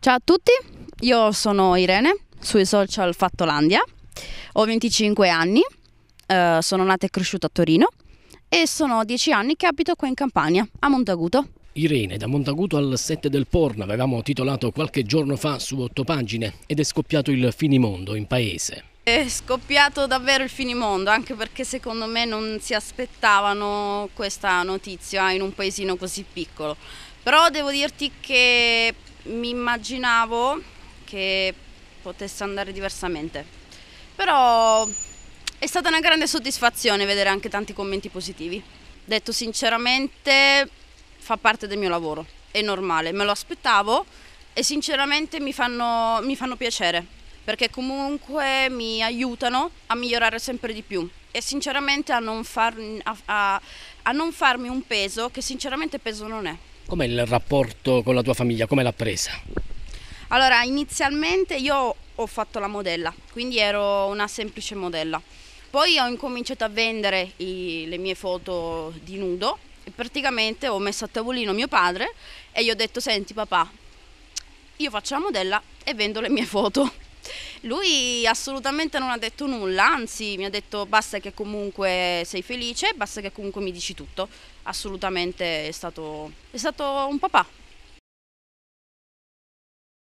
Ciao a tutti, io sono Irene, sui social Fattolandia, ho 25 anni, eh, sono nata e cresciuta a Torino e sono 10 anni che abito qua in Campania, a Montaguto. Irene, da Montaguto al 7 del Porno, avevamo titolato qualche giorno fa su otto pagine ed è scoppiato il finimondo in paese. È scoppiato davvero il finimondo, anche perché secondo me non si aspettavano questa notizia in un paesino così piccolo. Però devo dirti che mi immaginavo che potesse andare diversamente, però è stata una grande soddisfazione vedere anche tanti commenti positivi. Detto sinceramente, fa parte del mio lavoro, è normale, me lo aspettavo e sinceramente mi fanno, mi fanno piacere, perché comunque mi aiutano a migliorare sempre di più e sinceramente a non, far, a, a, a non farmi un peso che sinceramente peso non è. Com'è il rapporto con la tua famiglia? Come l'ha presa? Allora, inizialmente io ho fatto la modella, quindi ero una semplice modella. Poi ho incominciato a vendere i, le mie foto di nudo e praticamente ho messo a tavolino mio padre e gli ho detto senti papà, io faccio la modella e vendo le mie foto. Lui assolutamente non ha detto nulla, anzi mi ha detto basta che comunque sei felice, basta che comunque mi dici tutto. Assolutamente è stato, è stato un papà.